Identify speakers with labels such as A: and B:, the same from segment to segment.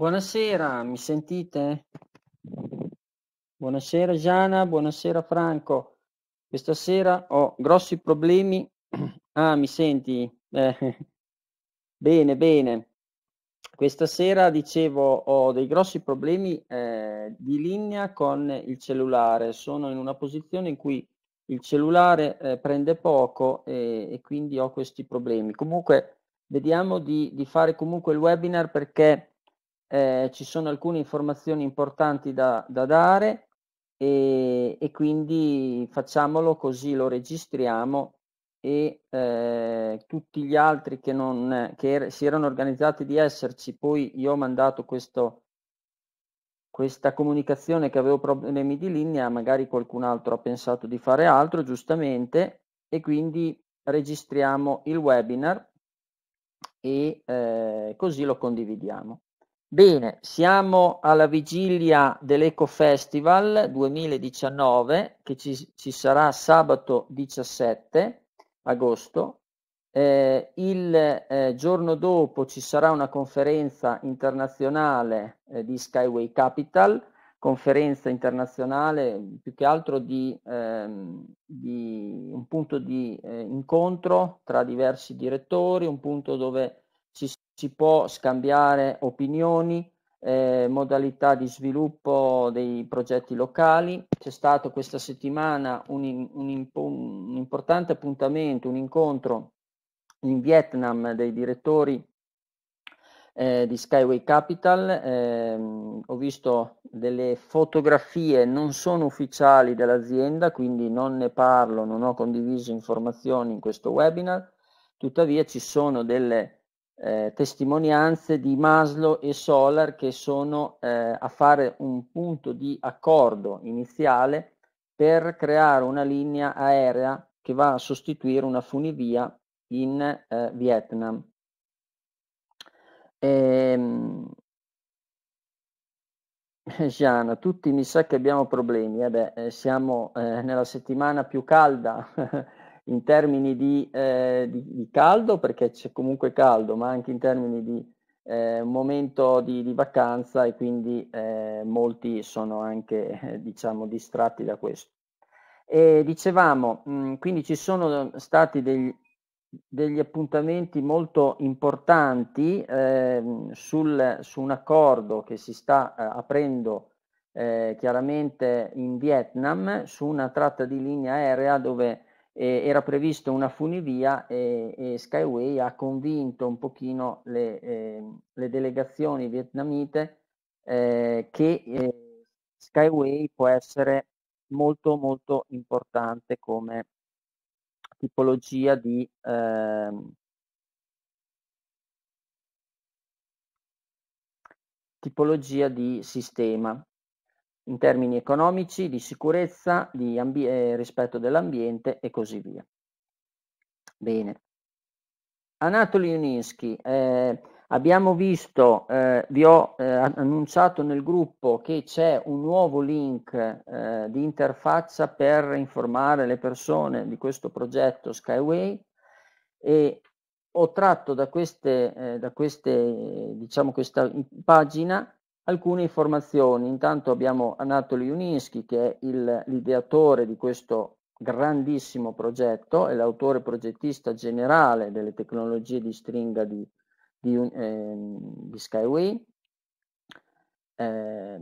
A: Buonasera, mi sentite? Buonasera Gianna, buonasera Franco. Questa sera ho grossi problemi. Ah, mi senti? Eh. Bene, bene. Questa sera, dicevo, ho dei grossi problemi eh, di linea con il cellulare. Sono in una posizione in cui il cellulare eh, prende poco e, e, quindi ho questi problemi. Comunque, vediamo di, di fare comunque il webinar perché eh, ci sono alcune informazioni importanti da, da dare e, e, quindi facciamolo così, lo registriamo e eh, tutti gli altri che, non, che er- si erano organizzati di esserci, poi io ho mandato questo, questa comunicazione che avevo problemi di linea, magari qualcun altro ha pensato di fare altro, giustamente, e quindi registriamo il webinar e eh, così lo condividiamo. Bene, siamo alla vigilia dell'Eco Festival 2019 che ci, ci sarà sabato 17 agosto. Eh, il eh, giorno dopo ci sarà una conferenza internazionale eh, di Skyway Capital, conferenza internazionale più che altro di, ehm, di un punto di eh, incontro tra diversi direttori, un punto dove si può scambiare opinioni, eh, modalità di sviluppo dei progetti locali. C'è stato questa settimana un, un, un importante appuntamento, un incontro in Vietnam dei direttori eh, di Skyway Capital. Eh, ho visto delle fotografie non sono ufficiali dell'azienda, quindi non ne parlo, non ho condiviso informazioni in questo webinar. Tuttavia ci sono delle eh, testimonianze di Maslow e Solar che sono eh, a fare un punto di accordo iniziale per creare una linea aerea che va a sostituire una funivia in eh, Vietnam. Ehm... Gianna, tutti mi sa che abbiamo problemi, eh beh, eh, siamo eh, nella settimana più calda in termini di, eh, di, di, caldo, perché c'è comunque caldo, ma anche in termini di eh, momento di, di, vacanza e quindi eh, molti sono anche eh, diciamo distratti da questo. E dicevamo, mh, mm, quindi ci sono stati degli, degli appuntamenti molto importanti ehm, sul, su un accordo che si sta eh, aprendo eh, chiaramente in Vietnam su una tratta di linea aerea dove eh, era previsto una funivia e, e, Skyway ha convinto un pochino le, eh, le delegazioni vietnamite eh, che eh, Skyway può essere molto molto importante come tipologia di ehm, tipologia di sistema in termini economici, di sicurezza, di ambi- eh, rispetto dell'ambiente e così via. Bene. Anatoly Uninsky, eh, abbiamo visto, eh, vi ho eh, annunciato nel gruppo che c'è un nuovo link eh, di interfaccia per informare le persone di questo progetto Skyway e ho tratto da, queste, eh, da queste, diciamo, questa mm, pagina alcune informazioni. Intanto abbiamo Anatoly Uninsky che è il, l'ideatore di questo grandissimo progetto, è l'autore progettista generale delle tecnologie di stringa di, di, eh, di Skyway, eh,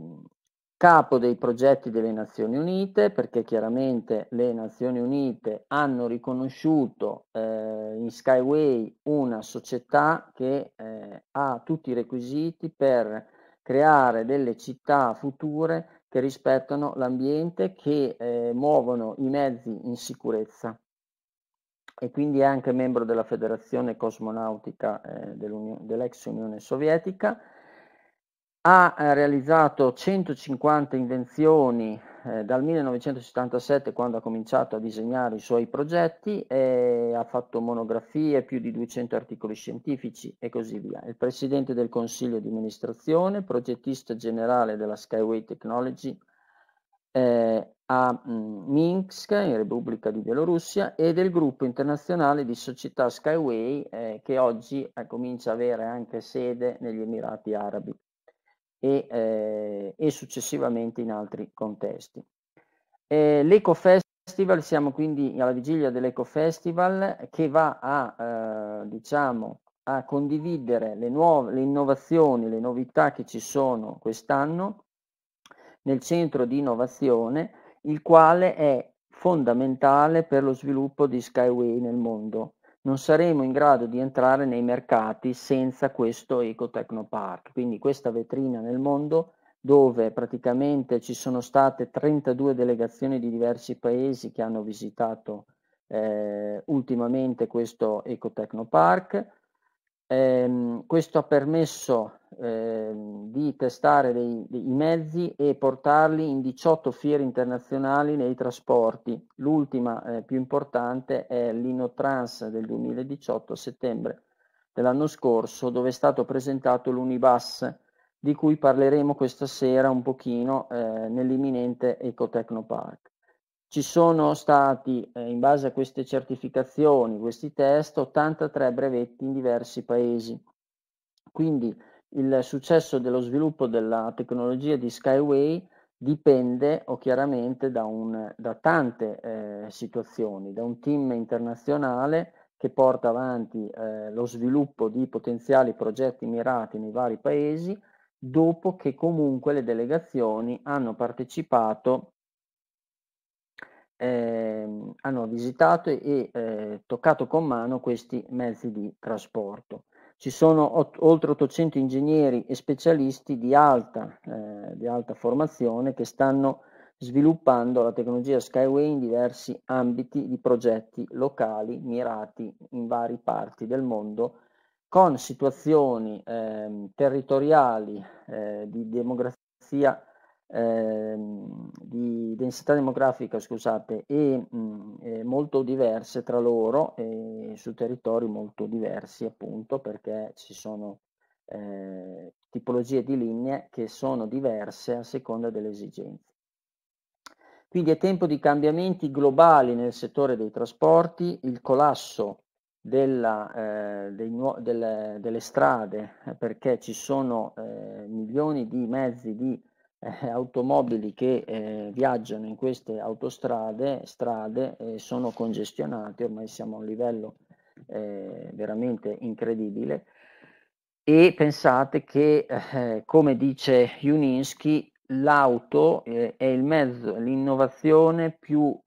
A: capo dei progetti delle Nazioni Unite, perché chiaramente le Nazioni Unite hanno riconosciuto eh, in Skyway una società che eh, ha tutti i requisiti per creare delle città future che rispettano l'ambiente, che eh, muovono i mezzi in sicurezza. E quindi è anche membro della Federazione Cosmonautica eh, dell'ex Unione Sovietica. Ha eh, realizzato 150 invenzioni eh, dal 1977 quando ha cominciato a disegnare i suoi progetti eh, ha fatto monografie, più di 200 articoli scientifici e così via. È il presidente del consiglio di amministrazione, progettista generale della Skyway Technology eh, a mm, Minsk, in Repubblica di Bielorussia, e del gruppo internazionale di società Skyway eh, che oggi eh, comincia ad avere anche sede negli Emirati Arabi e, eh, e successivamente in altri contesti. Eh, L'Eco Festival, siamo quindi alla vigilia dell'Eco Festival che va a, eh, diciamo, a condividere le, nuove, le innovazioni, le novità che ci sono quest'anno nel centro di innovazione, il quale è fondamentale per lo sviluppo di Skyway nel mondo non saremo in grado di entrare nei mercati senza questo Ecotecnopark. Quindi questa vetrina nel mondo dove praticamente ci sono state 32 delegazioni di diversi paesi che hanno visitato eh, ultimamente questo Ecotecnopark Ehm, questo ha permesso ehm, di testare dei, dei, i mezzi e portarli in 18 fiere internazionali nei trasporti. L'ultima eh, più importante è l'Inotrans del 2018 a settembre dell'anno scorso dove è stato presentato l'Unibus di cui parleremo questa sera un pochino eh, nell'imminente Ecotecnopark ci sono stati, eh, in base a queste certificazioni, questi test, 83 brevetti in diversi paesi. Quindi il successo dello sviluppo della tecnologia di Skyway dipende o chiaramente da, un, da tante eh, situazioni, da un team internazionale che porta avanti eh, lo sviluppo di potenziali progetti mirati nei vari paesi, dopo che comunque le delegazioni hanno partecipato eh, hanno visitato e eh, toccato con mano questi mezzi di trasporto. Ci sono ot- oltre 800 ingegneri e specialisti di alta, eh, di alta formazione che stanno sviluppando la tecnologia Skyway in diversi ambiti di progetti locali mirati in varie parti del mondo con situazioni eh, territoriali eh, di demografia Ehm, di densità demografica scusate, e, mh, eh, molto diverse tra loro e su territori molto diversi appunto perché ci sono eh, tipologie di linee che sono diverse a seconda delle esigenze. Quindi è tempo di cambiamenti globali nel settore dei trasporti, il collasso della, eh, delle, delle, strade eh, perché ci sono eh, milioni di mezzi di eh, automobili che eh, viaggiano in queste autostrade strade, eh, sono congestionate, ormai siamo a un livello eh, veramente incredibile. E pensate che, eh, come dice Juninsky, l'auto eh, è il mezzo, l'innovazione più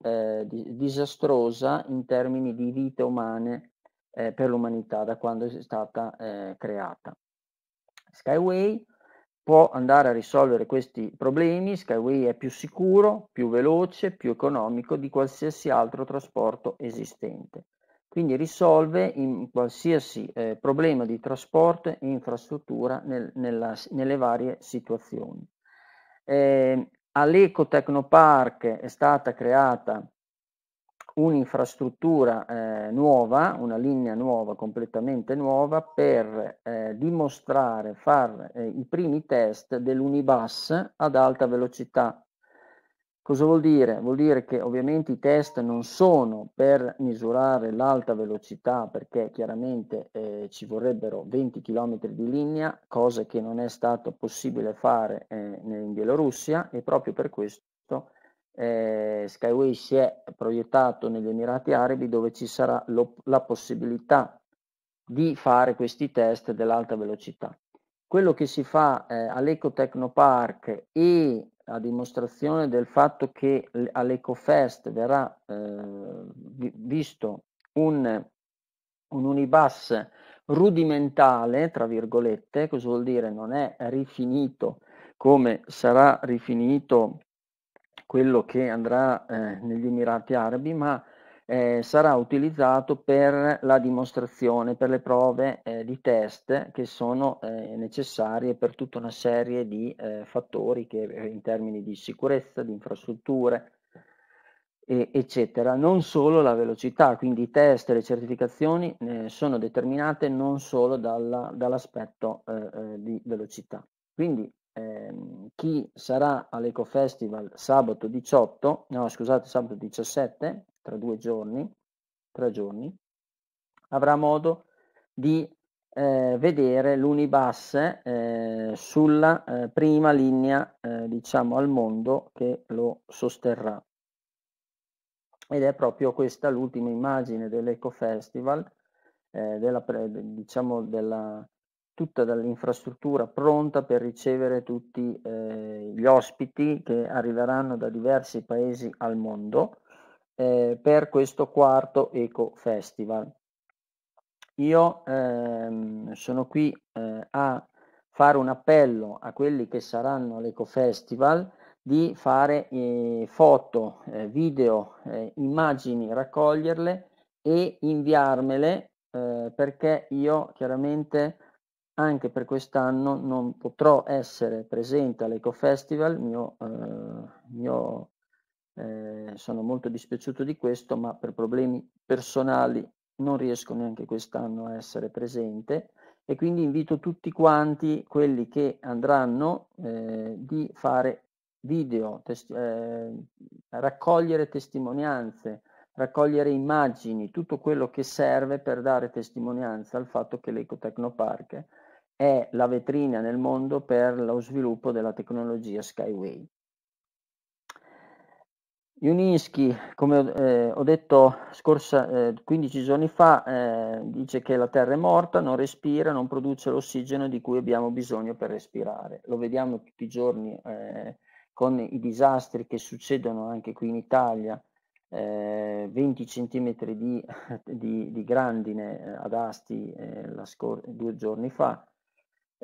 A: di- disastrosa in termini di vite umane per l'umanità da quando è stata creata. Skyway può andare a risolvere questi problemi, Skyway è più sicuro, più veloce, più economico di qualsiasi altro trasporto esistente. Quindi risolve in qualsiasi eh, problema di trasporto e infrastruttura nel, nella, nelle varie situazioni. Eh, All'Eco Technopark è stata creata un'infrastruttura eh, nuova, una linea nuova, completamente nuova, per eh, dimostrare, fare eh, i primi test dell'Unibus ad alta velocità. Cosa vuol dire? Vuol dire che ovviamente i test non sono per misurare l'alta velocità perché chiaramente eh, ci vorrebbero 20 km di linea, cosa che non è stato possibile fare eh, in Bielorussia e proprio per questo eh, Skyway si è proiettato negli Emirati Arabi dove ci sarà lo, la possibilità di fare questi test dell'alta velocità. Quello che si fa eh, all'Ecotecnopark e a dimostrazione del fatto che all'EcoFest verrà eh, visto un, un unibus rudimentale, tra virgolette, cosa vuol dire? Non è rifinito come sarà rifinito quello che andrà eh, negli Emirati Arabi, ma eh, sarà utilizzato per la dimostrazione, per le prove eh, di test che sono eh, necessarie per tutta una serie di eh, fattori che, eh, in termini di sicurezza, di infrastrutture, e, eccetera. Non solo la velocità, quindi i test e le certificazioni eh, sono determinate non solo dalla, dall'aspetto di velocità. Quindi Ehm, chi sarà all'Eco Festival sabato 18, no scusate sabato 17, tra due giorni, tre giorni, avrà modo di eh, vedere l'Unibus eh, sulla eh, prima linea, eh, diciamo, al mondo che lo sosterrà. Ed è proprio questa l'ultima immagine dell'Eco Festival, eh, della, diciamo, della, tutta l'infrastruttura pronta per ricevere tutti eh, gli ospiti che arriveranno da diversi paesi al mondo eh, per questo quarto Eco Festival. Io ehm, sono qui eh, a fare un appello a quelli che saranno all'Eco Festival di fare eh, foto, eh, video, eh, immagini, raccoglierle e inviarmele perché io chiaramente anche per quest'anno non potrò essere presente all'Ecofestival, mio, eh, mio, eh, sono molto dispiaciuto di questo, ma per problemi personali non riesco neanche quest'anno a essere presente e quindi invito tutti quanti quelli che andranno eh, di fare video, testi- eh, raccogliere testimonianze, raccogliere immagini, tutto quello che serve per dare testimonianza al fatto che l'Ecotecnopark è la vetrina nel mondo per lo sviluppo della tecnologia Skyway. Juninsky, come eh, ho detto scorsa, eh, 15 giorni fa, eh, dice che la Terra è morta, non respira, non produce l'ossigeno di cui abbiamo bisogno per respirare. Lo vediamo tutti i giorni eh, con i disastri che succedono anche qui in Italia, 20 eh, cm di, di, di grandine eh, ad Asti due giorni fa,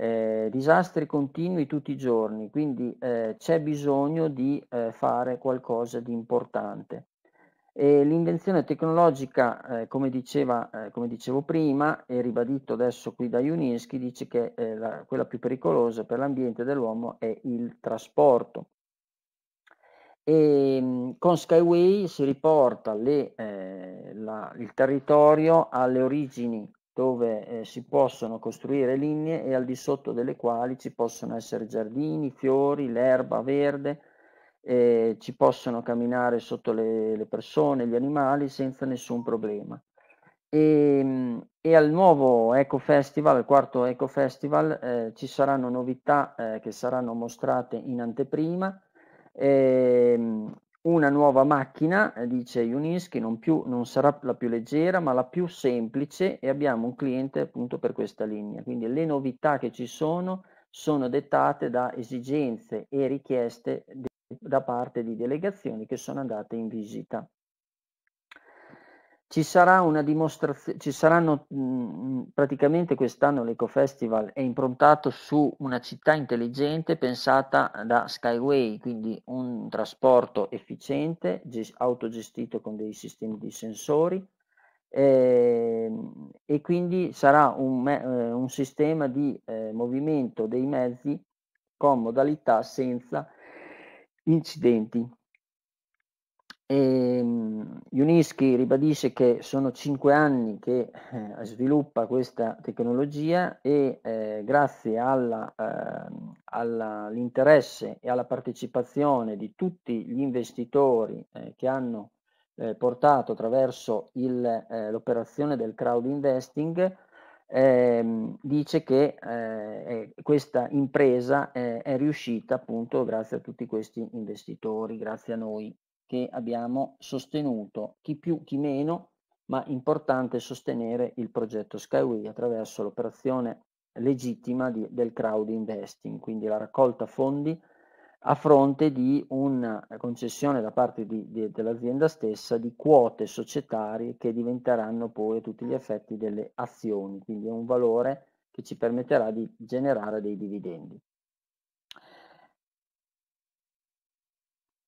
A: eh, disastri continui tutti i giorni, quindi eh, c'è bisogno di eh, fare qualcosa di importante. E l'invenzione tecnologica, eh, come, diceva, eh, come, dicevo prima, e ribadito adesso qui da Juninsky, dice che eh, la, quella più pericolosa per l'ambiente dell'uomo è il trasporto. E, ehm, con Skyway si riporta le, la, il territorio alle origini dove eh, si possono costruire linee e al di sotto delle quali ci possono essere giardini, fiori, l'erba verde, eh, ci possono camminare sotto le, le, persone, gli animali senza nessun problema. E, ehm, e al nuovo Eco Festival, al quarto Eco Festival, eh, ci saranno novità eh, che saranno mostrate in anteprima. Ehm, una nuova macchina, eh, dice Juninski, non, più, non sarà la più leggera, ma la più semplice e abbiamo un cliente appunto per questa linea. Quindi le novità che ci sono sono dettate da esigenze e richieste de- da parte di delegazioni che sono andate in visita. Ci, sarà una dimostrazione, ci saranno mh, mm, praticamente quest'anno l'Ecofestival è improntato su una città intelligente pensata da Skyway, quindi un trasporto efficiente, ges- autogestito con dei sistemi di sensori eh, e quindi sarà un, me- eh, un sistema di eh, movimento dei mezzi con modalità senza incidenti. Ehm, Unischi ribadisce che sono cinque anni che eh, sviluppa questa tecnologia e eh, grazie alla, eh, all'interesse e alla partecipazione di tutti gli investitori eh, che hanno eh, portato attraverso il, eh, l'operazione del crowd investing, ehm, dice che questa impresa è riuscita appunto grazie a tutti questi investitori, grazie a noi che abbiamo sostenuto, chi più chi meno, ma importante sostenere il progetto Skyway attraverso l'operazione legittima di, del crowd investing, quindi la raccolta fondi a fronte di una concessione da parte di, di, dell'azienda stessa di quote societarie che diventeranno poi tutti gli effetti delle azioni, quindi è un valore che ci permetterà di generare dei dividendi.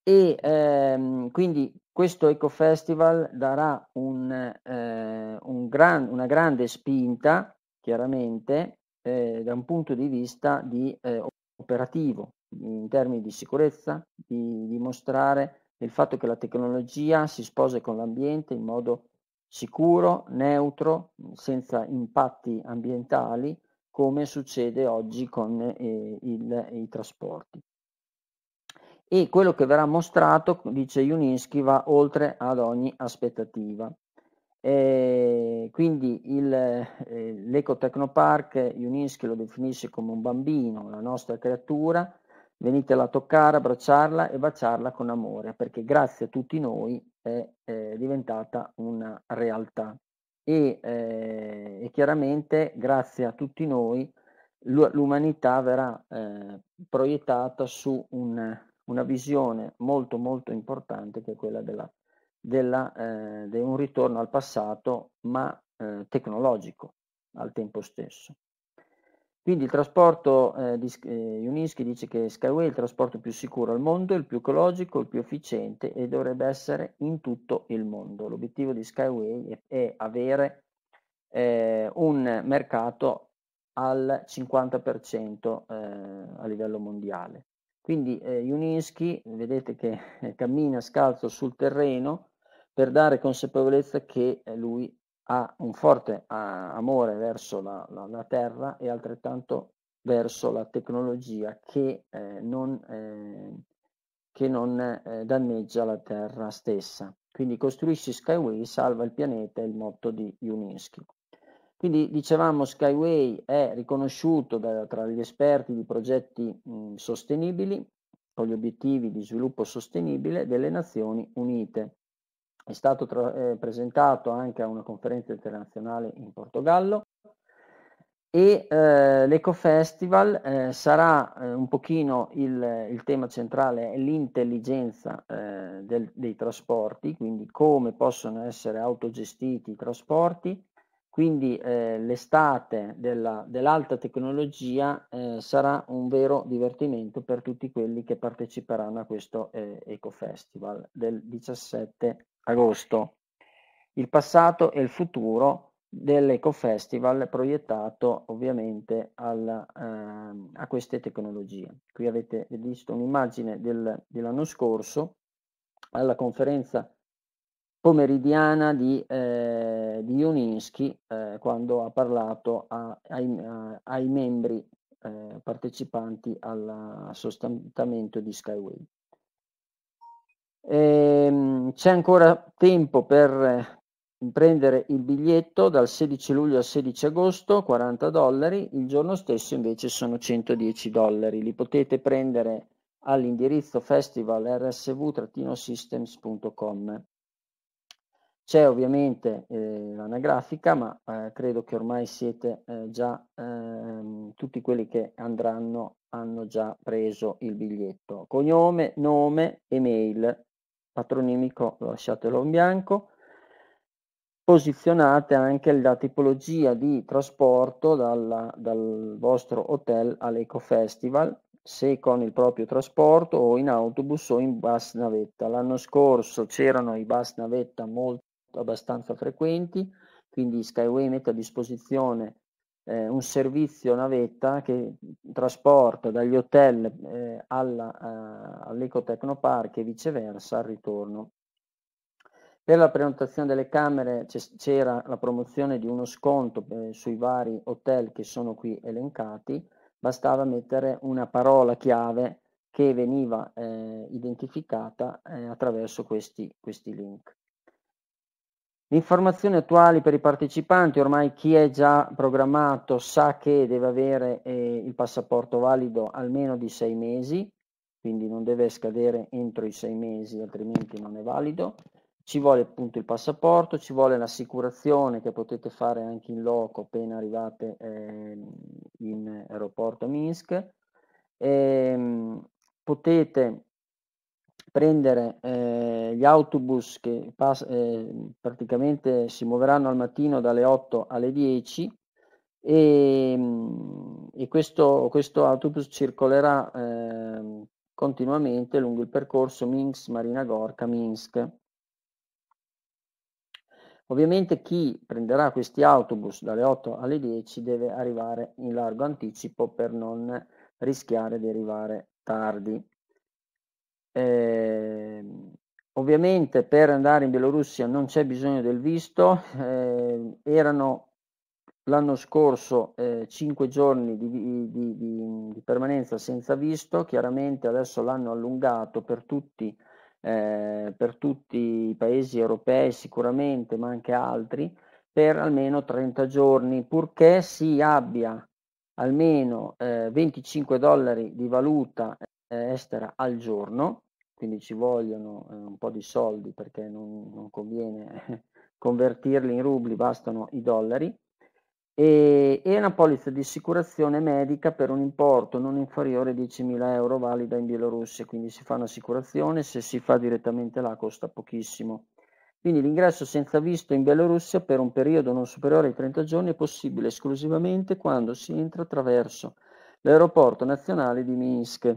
A: e ehm, quindi questo Ecofestival darà un, eh, un gran, una grande spinta, chiaramente, eh, da un punto di vista di, eh, operativo, in termini di sicurezza, di dimostrare il fatto che la tecnologia si sposa con l'ambiente in modo sicuro, neutro, senza impatti ambientali, come succede oggi con eh, il, i trasporti e quello che verrà mostrato, dice Juninsky, va oltre ad ogni aspettativa. Eh, quindi il, eh, l'Ecotecnopark Juninski lo definisce come un bambino, la nostra creatura, venitela a toccare, abbracciarla e baciarla con amore, perché grazie a tutti noi è, è diventata una realtà. E, eh, e, chiaramente grazie a tutti noi l'umanità verrà eh, proiettata su un, una visione molto molto importante che è quella della, della, eh, di un ritorno al passato ma eh, tecnologico al tempo stesso. Quindi il trasporto, eh, di, eh, Unischi dice che Skyway è il trasporto più sicuro al mondo, il più ecologico, il più efficiente e dovrebbe essere in tutto il mondo. L'obiettivo di Skyway è, è avere eh, un mercato al 50% eh, a livello mondiale. Quindi eh, Juninski, vedete che eh, cammina scalzo sul terreno per dare consapevolezza che eh, lui ha un forte a, ah, amore verso la, la, la, terra e altrettanto verso la tecnologia che eh, non, eh, che non eh, danneggia la terra stessa. Quindi costruisci Skyway, salva il pianeta, è il motto di Juninski. Quindi dicevamo Skyway è riconosciuto da, tra gli esperti di progetti mh, sostenibili con gli obiettivi di sviluppo sostenibile delle Nazioni Unite. È stato tra, eh, presentato anche a una conferenza internazionale in Portogallo e eh, l'Ecofestival eh, sarà eh, un pochino il, il, tema centrale, è l'intelligenza eh, del, dei trasporti, quindi come possono essere autogestiti i trasporti quindi eh, l'estate della, dell'alta tecnologia eh, sarà un vero divertimento per tutti quelli che parteciperanno a questo eh, Ecofestival del 17 agosto. Il passato e il futuro dell'Ecofestival proiettato ovviamente alla, ehm, a queste tecnologie. Qui avete visto un'immagine del, dell'anno scorso alla conferenza pomeridiana di, eh, di Ioninsky eh, quando ha parlato a, ai, a, ai, membri eh, partecipanti al sostentamento di Skyway. Ehm, c'è ancora tempo per eh, prendere il biglietto dal 16 luglio al 16 agosto 40 dollari il giorno stesso invece sono 110 dollari li potete prendere all'indirizzo festivalrsv systemscom c'è ovviamente eh, l'anagrafica, ma eh, credo che ormai siete eh, già, ehm, tutti quelli che andranno hanno già preso il biglietto. Cognome, nome, email, patronimico lasciatelo in bianco. Posizionate anche la tipologia di trasporto dalla, dal vostro hotel all'Eco Festival, se con il proprio trasporto o in autobus o in bus navetta. L'anno scorso c'erano i bus navetta molto abbastanza frequenti, quindi Skyway mette a disposizione eh, un servizio navetta che trasporta dagli hotel eh, alla, eh, all'Ecotecnopark e viceversa al ritorno. Per la prenotazione delle camere c'era la promozione di uno sconto eh, sui vari hotel che sono qui elencati, bastava mettere una parola chiave che veniva eh, identificata eh, attraverso questi, questi link. Informazioni attuali per i partecipanti, ormai chi è già programmato sa che deve avere eh, il passaporto valido almeno di sei mesi, quindi non deve scadere entro i sei mesi, altrimenti non è valido. Ci vuole appunto il passaporto, ci vuole l'assicurazione che potete fare anche in loco appena arrivate eh, in aeroporto a Minsk. E, ehm, potete prendere eh, gli autobus che pass- eh, praticamente si muoveranno al mattino dalle 8 alle 10 e, mm, e questo, questo, autobus circolerà eh, continuamente lungo il percorso Minsk-Marina Gorka-Minsk. Ovviamente chi prenderà questi autobus dalle 8 alle 10 deve arrivare in largo anticipo per non rischiare di arrivare tardi. Eh, ovviamente per andare in Bielorussia non c'è bisogno del visto, eh, erano l'anno scorso eh, 5 giorni di, di, di, di, permanenza senza visto, chiaramente adesso l'hanno allungato per tutti, eh, per tutti i paesi europei sicuramente, ma anche altri, per almeno 30 giorni, purché si abbia almeno eh, 25 dollari di valuta eh, estera al giorno, quindi ci vogliono eh, un po' di soldi perché non, non conviene convertirli in rubli, bastano i dollari, e, e, una polizza di assicurazione medica per un importo non inferiore a 10.000 euro valida in Bielorussia, quindi si fa un'assicurazione, se si fa direttamente là costa pochissimo. Quindi l'ingresso senza visto in Bielorussia per un periodo non superiore ai 30 giorni è possibile esclusivamente quando si entra attraverso l'aeroporto nazionale di Minsk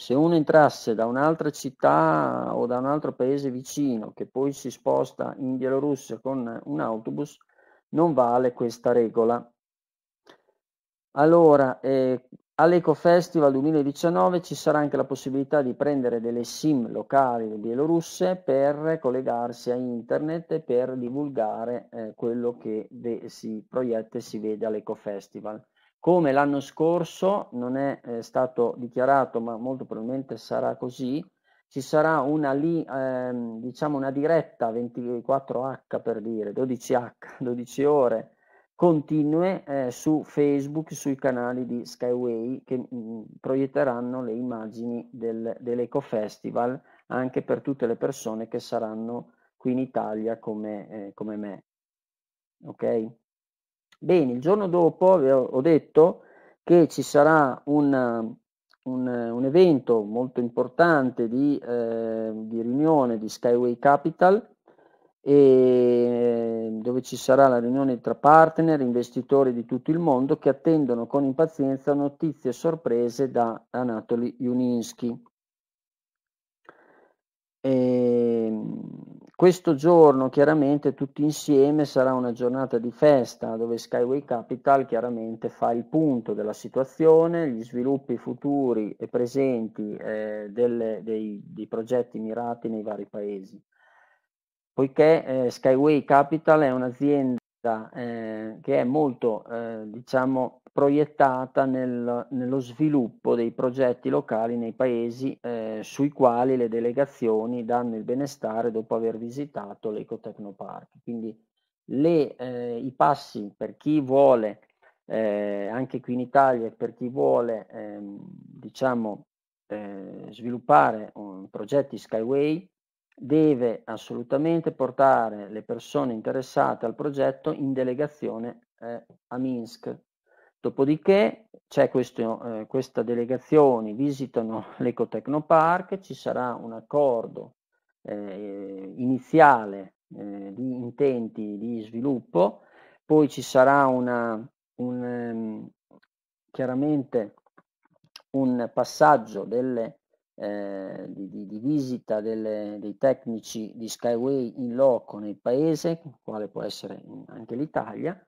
A: se uno entrasse da un'altra città o da un altro paese vicino che poi si sposta in Bielorussia con un autobus, non vale questa regola. Allora, eh, all'Eco Festival 2019 ci sarà anche la possibilità di prendere delle SIM locali bielorusse per collegarsi a internet e per divulgare eh, quello che de- si proietta e si vede all'Eco Festival. Come l'anno scorso non è eh, stato dichiarato, ma molto probabilmente sarà così, ci sarà una, li, ehm, diciamo una diretta 24H per dire, 12H, 12 ore continue eh, su Facebook, sui canali di Skyway che mh, mm, proietteranno le immagini del, dell'EcoFestival anche per tutte le persone che saranno qui in Italia come, eh, come me. Ok? Bene, il giorno dopo ho detto che ci sarà un, un, un evento molto importante di, eh, di, riunione di Skyway Capital e, ehm, dove ci sarà la riunione tra partner, investitori di tutto il mondo che attendono con impazienza notizie sorprese da Anatoly Juninsky. E, ehm, questo giorno chiaramente tutti insieme sarà una giornata di festa dove Skyway Capital chiaramente fa il punto della situazione, gli sviluppi futuri e presenti eh, delle, dei, dei, progetti mirati nei vari paesi. Poiché eh, Skyway Capital è un'azienda eh, che è molto eh, diciamo, proiettata nel, nello sviluppo dei progetti locali nei paesi eh, sui quali le delegazioni danno il benestare dopo aver visitato l'ecotecnopark. Quindi le, eh, i passi per chi vuole, eh, anche qui in Italia, per chi vuole ehm, diciamo, eh, sviluppare un, progetti Skyway deve assolutamente portare le persone interessate al progetto in delegazione eh, a Minsk. Dopodiché c'è questo, eh, questa delegazione, visitano l'Ecotecnopark, ci sarà un accordo eh, iniziale eh, di intenti di sviluppo, poi ci sarà una, un, ehm, chiaramente un passaggio delle eh, di, di, di, visita delle, dei tecnici di Skyway in loco nel paese, quale può essere anche l'Italia,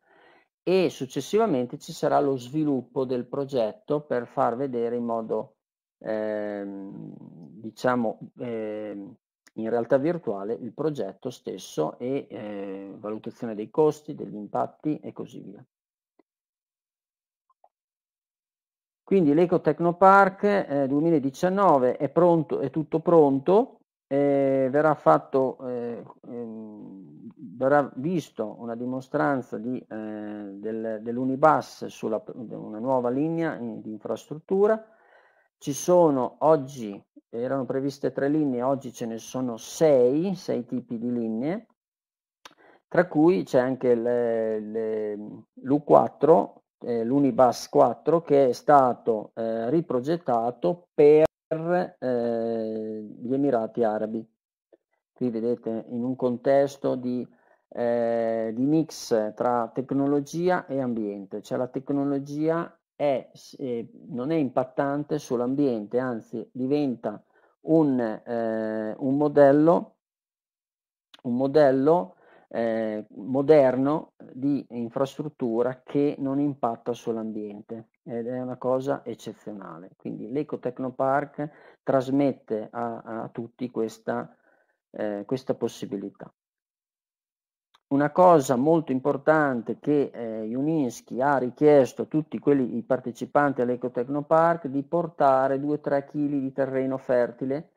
A: e successivamente ci sarà lo sviluppo del progetto per far vedere in modo, eh, diciamo, eh, in realtà virtuale il progetto stesso e eh, valutazione dei costi, degli impatti e così via. Quindi l'Eco Technopark eh, 2019 è, pronto, è tutto pronto, eh, verrà, fatto, eh, ehm, verrà visto una dimostranza di, eh, del, dell'Unibus sulla una nuova linea in, di infrastruttura. Ci sono oggi, erano previste tre linee, oggi ce ne sono sei, sei tipi di linee, tra cui c'è anche l'U4 eh, l'Unibus 4 che è stato eh, riprogettato per eh, gli Emirati Arabi. Qui vedete in un contesto di, eh, di mix tra tecnologia e ambiente, cioè la tecnologia è, eh, non è impattante sull'ambiente, anzi diventa un, un modello, un modello eh, moderno eh, di infrastruttura che non impatta sull'ambiente ed è una cosa eccezionale. Quindi l'Ecotecnopark trasmette a, a tutti questa, eh, questa possibilità. Una cosa molto importante che eh, Juninski ha richiesto a tutti quelli, i partecipanti all'Ecotecnopark di portare 2-3 kg di terreno fertile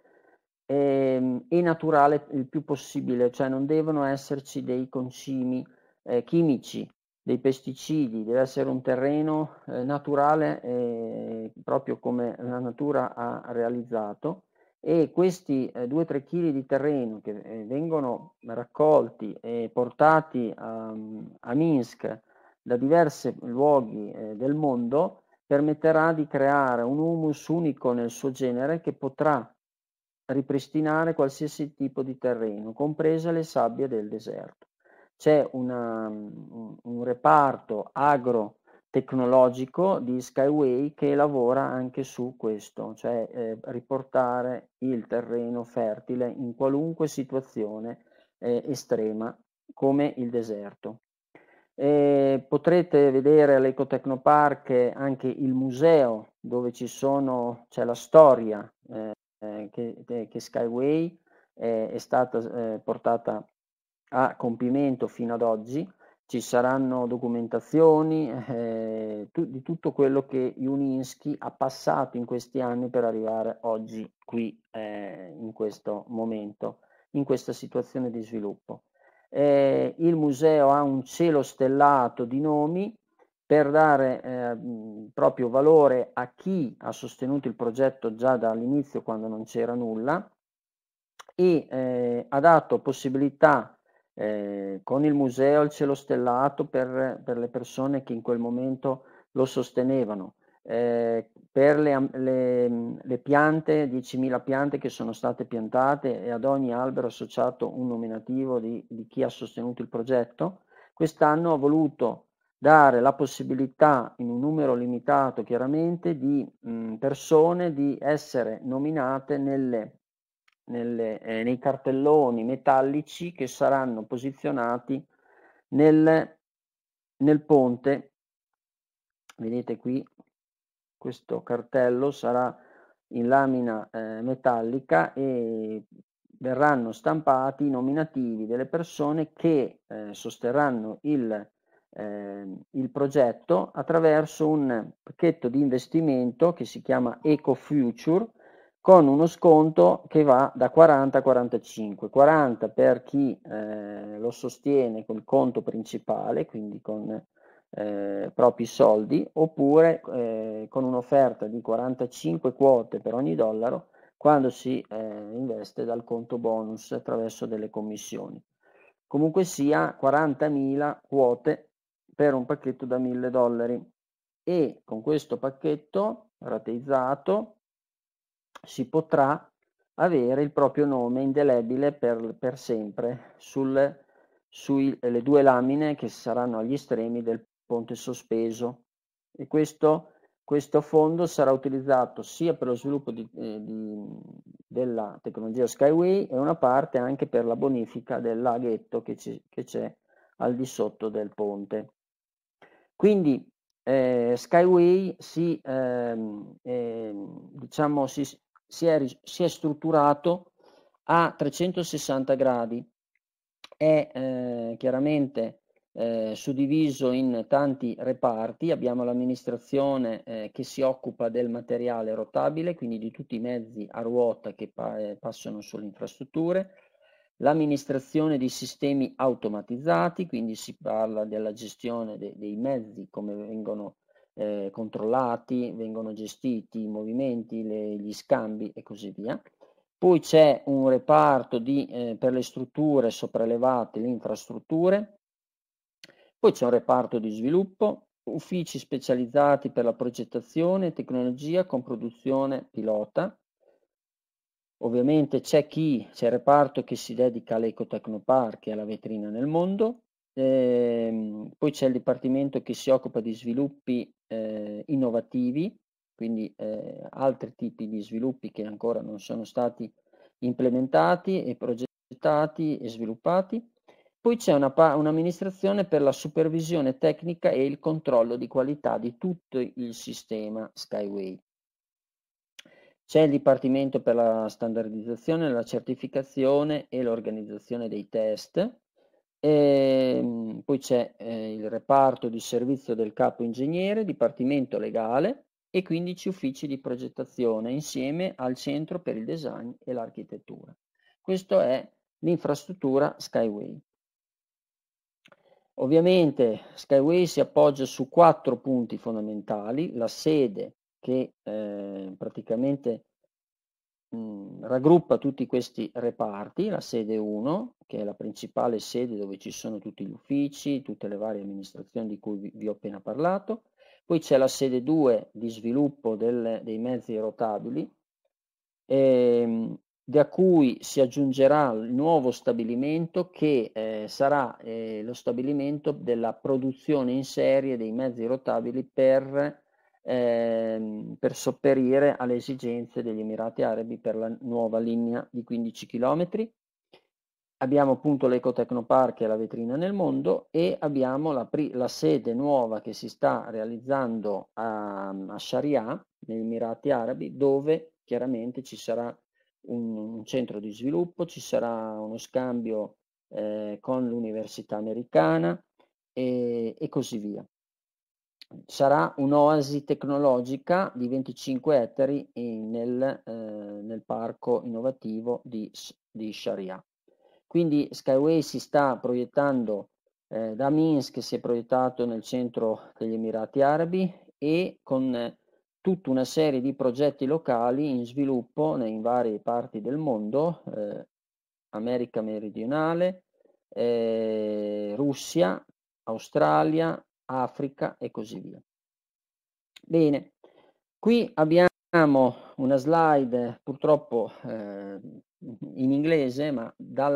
A: eh, e naturale il più possibile, cioè non devono esserci dei concimi eh, chimici, dei pesticidi, deve essere un terreno eh, naturale eh, proprio come la natura ha realizzato e questi 2-3 eh, kg di terreno che eh, vengono raccolti e portati a, a Minsk da diversi luoghi del mondo permetterà di creare un humus unico nel suo genere che potrà ripristinare qualsiasi tipo di terreno, comprese le sabbie del deserto. C'è una, un reparto agrotecnologico di Skyway che lavora anche su questo, cioè eh, riportare il terreno fertile in qualunque situazione eh, estrema come il deserto. E potrete vedere all'Ecotecnopark anche il museo dove ci sono, c'è la storia eh, eh, che, eh, che, Skyway eh, è stata portata a compimento fino ad oggi. Ci saranno documentazioni tu, di tutto quello che Uninsky ha passato in questi anni per arrivare oggi qui in questo momento, in questa situazione di sviluppo. Eh, il museo ha un cielo stellato di nomi per dare eh, proprio valore a chi ha sostenuto il progetto già dall'inizio quando non c'era nulla e eh, ha dato possibilità eh, con il museo il cielo stellato per, per, le persone che in quel momento lo sostenevano, eh, per le, le, le piante, 10.000 piante che sono state piantate e ad ogni albero associato un nominativo di, di chi ha sostenuto il progetto, quest'anno ha voluto dare la possibilità in un numero limitato chiaramente di mh, persone di essere nominate nelle, nelle, eh, nei cartelloni metallici che saranno posizionati nel, nel ponte. Vedete qui questo cartello sarà in lamina eh, metallica e verranno stampati i nominativi delle persone che eh, sosterranno il eh, il progetto attraverso un pacchetto di investimento che si chiama EcoFuture con uno sconto che va da 40 a 45, 40 per chi eh, lo sostiene col conto principale, quindi con eh, propri soldi, oppure eh, con un'offerta di 45 quote per ogni dollaro quando si eh, investe dal conto bonus attraverso delle commissioni. Comunque sia 40.000 quote per un pacchetto da 1000 dollari e con questo pacchetto rateizzato si potrà avere il proprio nome indelebile per, per sempre sul, sulle due lamine che saranno agli estremi del ponte sospeso e questo, questo fondo sarà utilizzato sia per lo sviluppo di, eh, di, della tecnologia Skyway e una parte anche per la bonifica del laghetto che, ci, che c'è al di sotto del ponte. Quindi eh, Skyway si, ehm, ehm, diciamo, si, si, è, si, è, strutturato a 360 gradi, è eh, chiaramente eh, suddiviso in tanti reparti, abbiamo l'amministrazione eh, che si occupa del materiale rotabile, quindi di tutti i mezzi a ruota che pa eh, passano sulle infrastrutture, L'amministrazione di sistemi automatizzati, quindi si parla della gestione de dei mezzi, come vengono eh, controllati, vengono gestiti i movimenti, le, gli scambi e così via. Poi c'è un reparto di, eh, per le strutture sopraelevate, le infrastrutture, poi c'è un reparto di sviluppo, uffici specializzati per la progettazione e tecnologia con produzione pilota, Ovviamente c'è chi, c'è il reparto che si dedica all'ecotecnopark e alla vetrina nel mondo, eh, poi c'è il dipartimento che si occupa di sviluppi eh, innovativi, quindi eh, altri tipi di sviluppi che ancora non sono stati implementati e progettati e sviluppati. Poi c'è una, un'amministrazione per la supervisione tecnica e il controllo di qualità di tutto il sistema Skyway. C'è il Dipartimento per la standardizzazione, la certificazione e l'organizzazione dei test, e ehm, poi c'è eh, il reparto di servizio del capo ingegnere, dipartimento legale e 15 uffici di progettazione insieme al centro per il design e l'architettura. Questa è l'infrastruttura Skyway. Ovviamente Skyway si appoggia su quattro punti fondamentali, la sede, che eh, praticamente mh, mhmm, raggruppa tutti questi reparti, la sede 1, che è la principale sede dove ci sono tutti gli uffici, tutte le varie amministrazioni di cui vi, vi ho appena parlato, poi c'è la sede 2 di sviluppo del, dei mezzi rotabili, ehm, da cui si aggiungerà il nuovo stabilimento che eh, sarà eh, lo stabilimento della produzione in serie dei mezzi rotabili per ehm, per sopperire alle esigenze degli Emirati Arabi per la nuova linea di 15 km. Abbiamo appunto l'Ecotecnopark e la vetrina nel mondo e abbiamo la, la sede nuova che si sta realizzando a, a Sharia, negli Emirati Arabi, dove chiaramente ci sarà un, un centro di sviluppo, ci sarà uno scambio eh, con l'università americana e, e, così via sarà un'oasi tecnologica di 25 ettari nel, eh, nel parco innovativo di, di, Sharia. Quindi Skyway si sta proiettando eh, da Minsk, si è proiettato nel centro degli Emirati Arabi e con eh, tutta una serie di progetti locali in sviluppo in varie parti del mondo, eh, America meridionale, eh, Russia, Australia, Africa e così via. Bene, qui abbiamo una slide purtroppo eh, in inglese, ma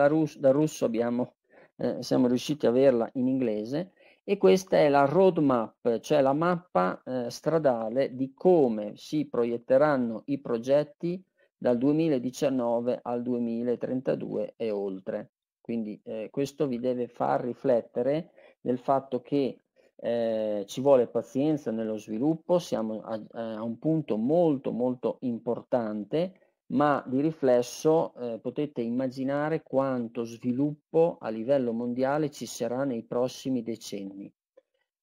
A: Rus dal russo abbiamo, eh, siamo riusciti a averla in inglese, e questa è la roadmap, cioè la mappa eh, stradale di come si proietteranno i progetti dal 2019 al 2032 e oltre. Quindi eh, questo vi deve far riflettere del fatto che eh, ci vuole pazienza nello sviluppo, siamo a, eh, a, un punto molto molto importante, ma di riflesso eh, potete immaginare quanto sviluppo a livello mondiale ci sarà nei prossimi decenni.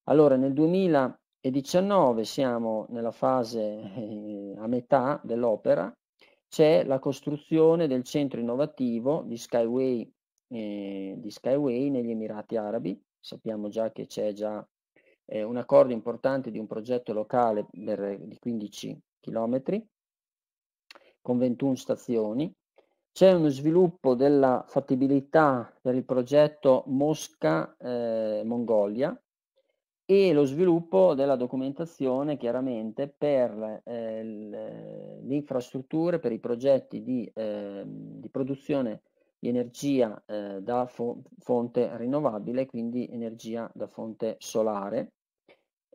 A: Allora, nel 2019 siamo nella fase eh, a metà dell'opera, c'è la costruzione del centro innovativo di Skyway, eh, di Skyway negli Emirati Arabi, sappiamo già che c'è già eh, un accordo importante di un progetto locale per, eh, di 15 km con 21 stazioni. C'è uno sviluppo della fattibilità per il progetto Mosca-Mongolia eh, e lo sviluppo della documentazione chiaramente per eh, eh le infrastrutture, per i progetti di, ehm, di produzione di energia eh, da fo- fonte rinnovabile, quindi energia da fonte solare,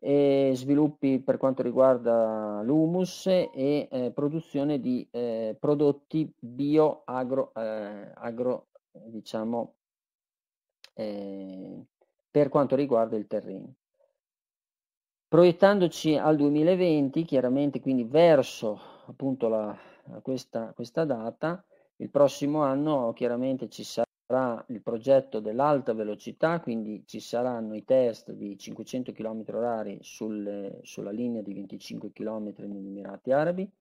A: e sviluppi per quanto riguarda l'humus e eh, produzione di eh, prodotti bio agro, eh, agro diciamo, eh, per quanto riguarda il terreno. Proiettandoci al 2020, chiaramente quindi verso appunto la, questa, questa data, il prossimo anno chiaramente ci sarà il progetto dell'alta velocità, quindi ci saranno i test di 500 km orari sul, sulla linea di 25 km negli Emirati Arabi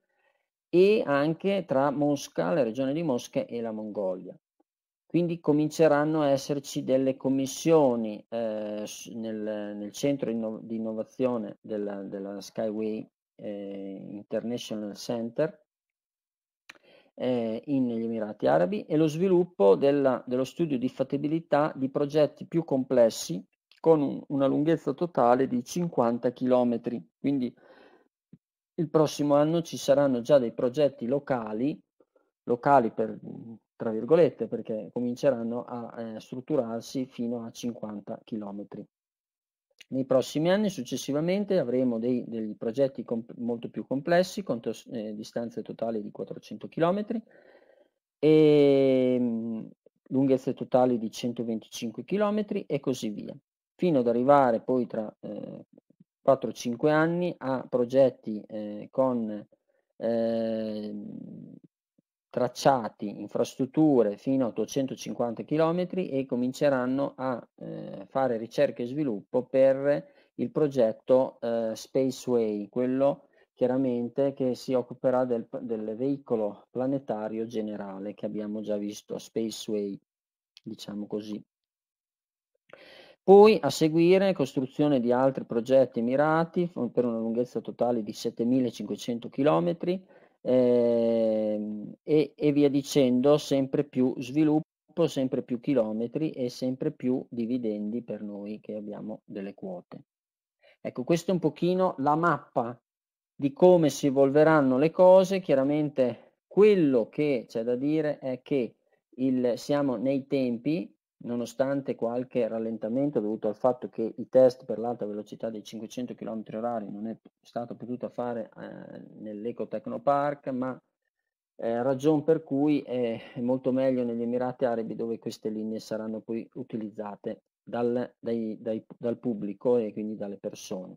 A: e anche tra Mosca, la regione di Mosca e la Mongolia. Quindi cominceranno a esserci delle commissioni eh, nel, nel, centro inno- di innovazione della, della Skyway eh, International Center eh, negli Emirati Arabi e lo sviluppo della, dello studio di fattibilità di progetti più complessi con un, una lunghezza totale di 50 km. Quindi il prossimo anno ci saranno già dei progetti locali, locali per, tra virgolette, perché cominceranno a eh, strutturarsi fino a 50 km. Nei prossimi anni successivamente avremo dei, dei progetti comp- molto più complessi con tos- eh, distanze totali di 400 km e mh, lunghezze totali di 125 km e così via, fino ad arrivare poi tra eh, 4-5 anni a progetti eh, con ehm, tracciati, infrastrutture fino a 850 km e cominceranno a eh, fare ricerca e sviluppo per il progetto eh, Spaceway, quello chiaramente che si occuperà del, del, veicolo planetario generale che abbiamo già visto, Spaceway, diciamo così. Poi a seguire costruzione di altri progetti mirati per una lunghezza totale di 7500 km, eh, e, e via dicendo, sempre più sviluppo, sempre più chilometri e sempre più dividendi per noi che abbiamo delle quote. Ecco, questa è un pochino la mappa di come si evolveranno le cose. Chiaramente quello che c'è da dire è che il, siamo nei tempi nonostante qualche rallentamento dovuto al fatto che i test per l'alta velocità dei 500 km/h non è stato potuto fare eh, nell'Eco Technopark, ma eh, ragion per cui è molto meglio negli Emirati Arabi dove queste linee saranno poi utilizzate dal, dai, dai, dal pubblico e quindi dalle persone.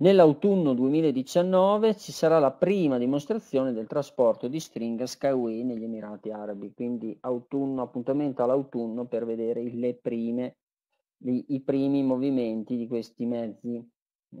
A: Nell'autunno 2019 ci sarà la prima dimostrazione del trasporto di stringa Skyway negli Emirati Arabi, quindi autunno, appuntamento all'autunno per vedere le prime, i, i primi movimenti di questi mezzi,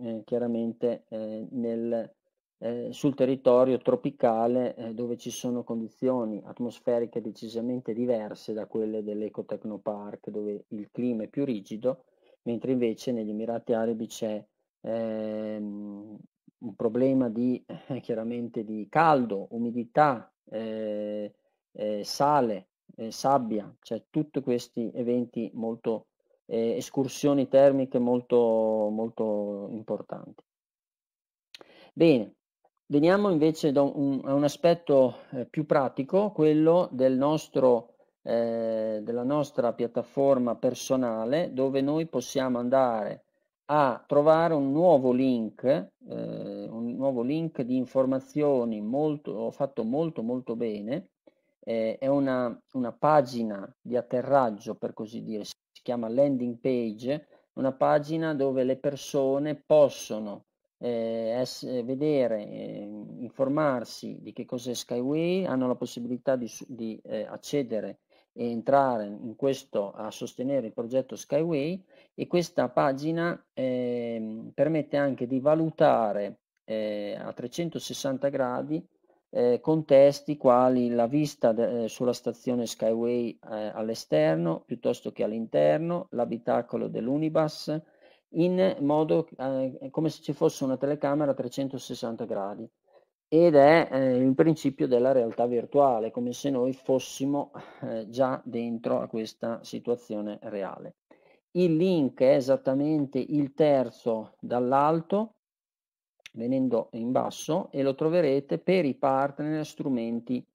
A: eh, chiaramente eh, nel, eh, sul territorio tropicale eh, dove ci sono condizioni atmosferiche decisamente diverse da quelle dell'Ecotecnopark dove il clima è più rigido, mentre invece negli Emirati Arabi c'è ehm, un problema di, eh, chiaramente di caldo, umidità, eh, eh, sale, eh, sabbia, cioè tutti questi eventi molto, eh, escursioni termiche molto, molto importanti. Bene, veniamo invece da un, a un aspetto eh, più pratico, quello del nostro, della nostra piattaforma personale dove noi possiamo andare a trovare un nuovo link, eh, un nuovo link di informazioni molto, fatto molto molto bene, eh, è una, una, pagina di atterraggio per così dire, si chiama landing page, una pagina dove le persone possono eh, essere, vedere, eh, informarsi di che cos'è Skyway, hanno la possibilità di, di eh, accedere e entrare in questo a sostenere il progetto Skyway e questa pagina eh, permette anche di valutare eh, a 360 gradi eh, contesti quali la vista de, eh, sulla stazione Skyway eh, all'esterno piuttosto che all'interno, l'abitacolo dell'Unibus, in modo eh, come se ci fosse una telecamera a 360 gradi ed è eh, il principio della realtà virtuale, come se noi fossimo eh, già dentro a questa situazione reale. Il link è esattamente il terzo dall'alto, venendo in basso, e lo troverete per i partner strumenti,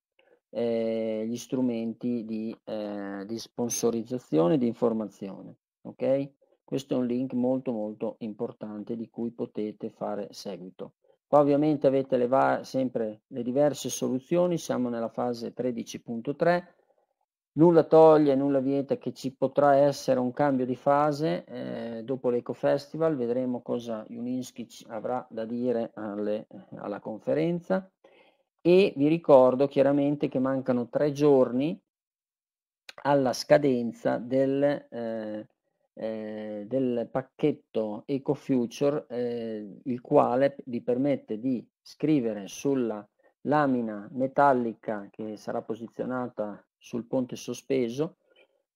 A: eh, gli strumenti di, eh, di sponsorizzazione di informazione. Okay? Questo è un link molto molto importante di cui potete fare seguito. Qua ovviamente avete le sempre le diverse soluzioni, siamo nella fase 13.3, nulla toglie, nulla vieta che ci potrà essere un cambio di fase eh, dopo l'Eco Festival, vedremo cosa Juninski avrà da dire alle, alla conferenza e vi ricordo chiaramente che mancano tre giorni alla scadenza del, eh, eh, del pacchetto EcoFuture, eh, il quale vi permette di scrivere sulla lamina metallica che sarà posizionata sul ponte sospeso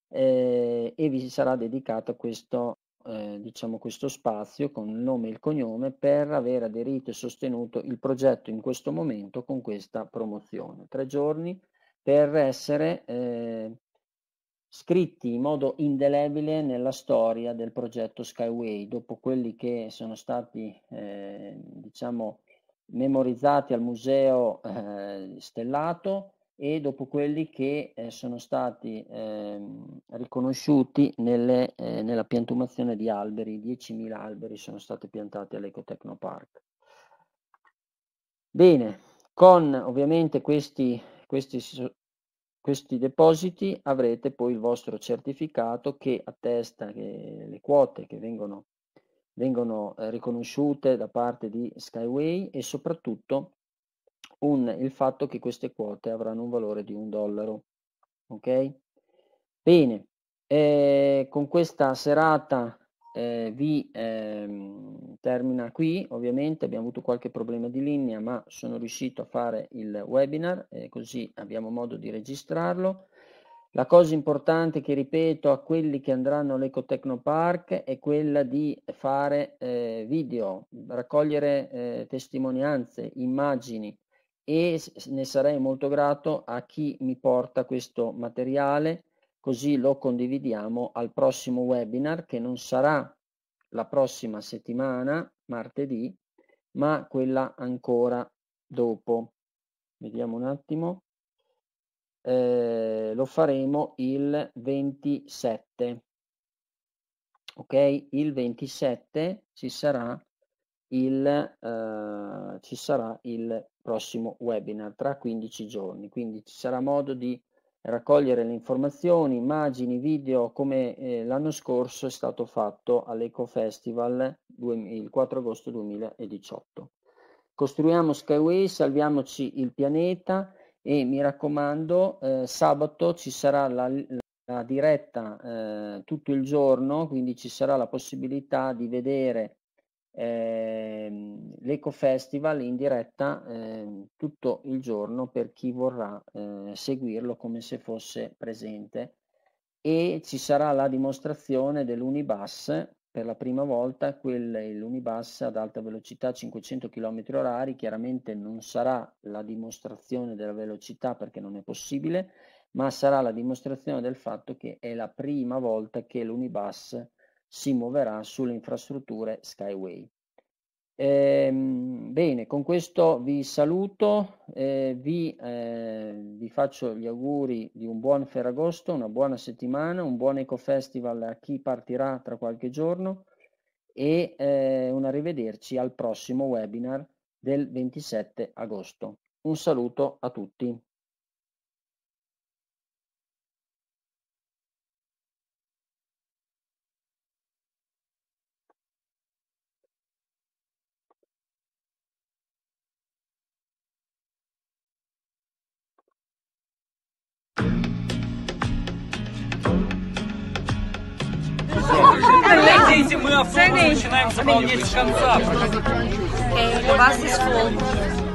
A: eh, e vi sarà dedicato questo, eh, diciamo questo spazio con il nome e il cognome per aver aderito e sostenuto il progetto in questo momento con questa promozione. Tre giorni per essere eh, scritti in modo indelebile nella storia del progetto Skyway, dopo quelli che sono stati eh, diciamo, memorizzati al Museo eh, Stellato e dopo quelli che eh, sono stati ehm, riconosciuti nelle, eh, nella piantumazione di alberi, 10.000 alberi sono stati piantati all'Ecotecnopark. Bene, con ovviamente questi, questi, questi, depositi avrete poi il vostro certificato che attesta che le quote che vengono, vengono eh, riconosciute da parte di Skyway e soprattutto un, il fatto che queste quote avranno un valore di un dollaro. Ok? Bene, eh, con questa serata eh, vi ehm, termina qui. Ovviamente abbiamo avuto qualche problema di linea, ma sono riuscito a fare il webinar, eh, così abbiamo modo di registrarlo. La cosa importante che ripeto a quelli che andranno all'Ecotecnopark è quella di fare eh, video, raccogliere eh, testimonianze, immagini, e ne sarei molto grato a chi mi porta questo materiale così lo condividiamo al prossimo webinar che non sarà la prossima settimana, martedì, ma quella ancora dopo. Vediamo un attimo. Eh, lo faremo il 27. Ok, il 27 ci sarà il, eh, ci sarà il prossimo webinar tra 15 giorni, quindi ci sarà modo di raccogliere le informazioni, immagini, video come eh, l'anno scorso è stato fatto all'Eco Festival il 4 agosto 2018. Costruiamo Skyway, salviamoci il pianeta e mi raccomando eh, sabato ci sarà la, la diretta eh, tutto il giorno, quindi ci sarà la possibilità di vedere Ehm, l'Eco Festival in diretta ehm, tutto il giorno per chi vorrà eh, seguirlo come se fosse presente e ci sarà la dimostrazione dell'Unibus per la prima volta quel, l'Unibus ad alta velocità 500 km orari chiaramente non sarà la dimostrazione della velocità perché non è possibile ma sarà la dimostrazione del fatto che è la prima volta che l'Unibus si muoverà sulle infrastrutture Skyway. Eh, bene, con questo vi saluto, eh, vi, eh, vi, faccio gli auguri di un buon Ferragosto, una buona settimana, un buon Ecofestival a chi partirà tra qualche giorno e eh, un arrivederci al prossimo webinar del 27 agosto. Un saluto a tutti. Видите, мы автобус начинаем заполнять с конца. Okay, the bus is full.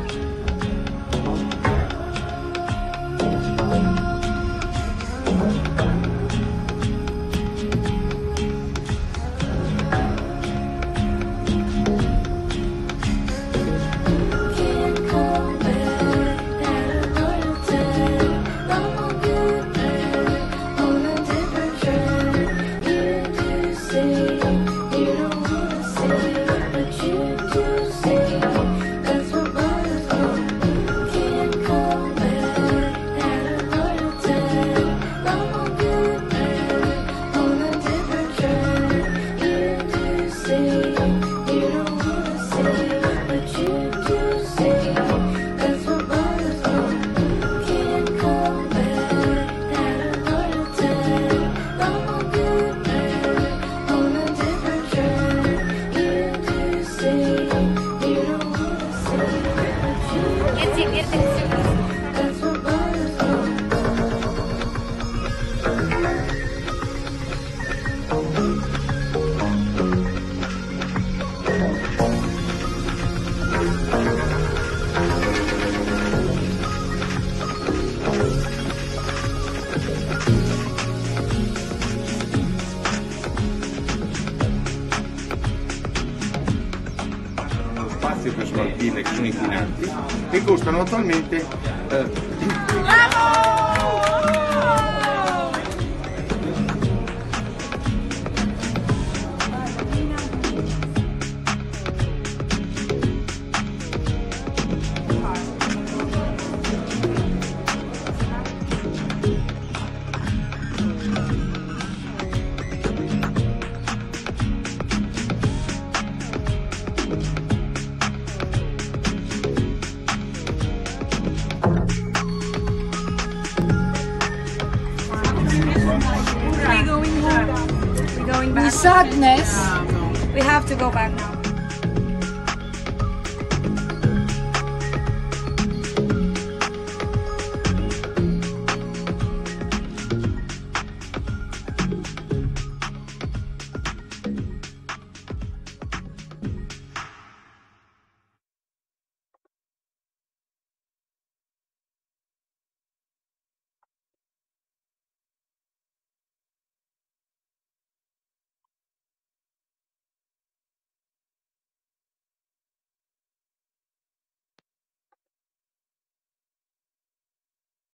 A: dirle che sono inquinanti e costano attualmente eh,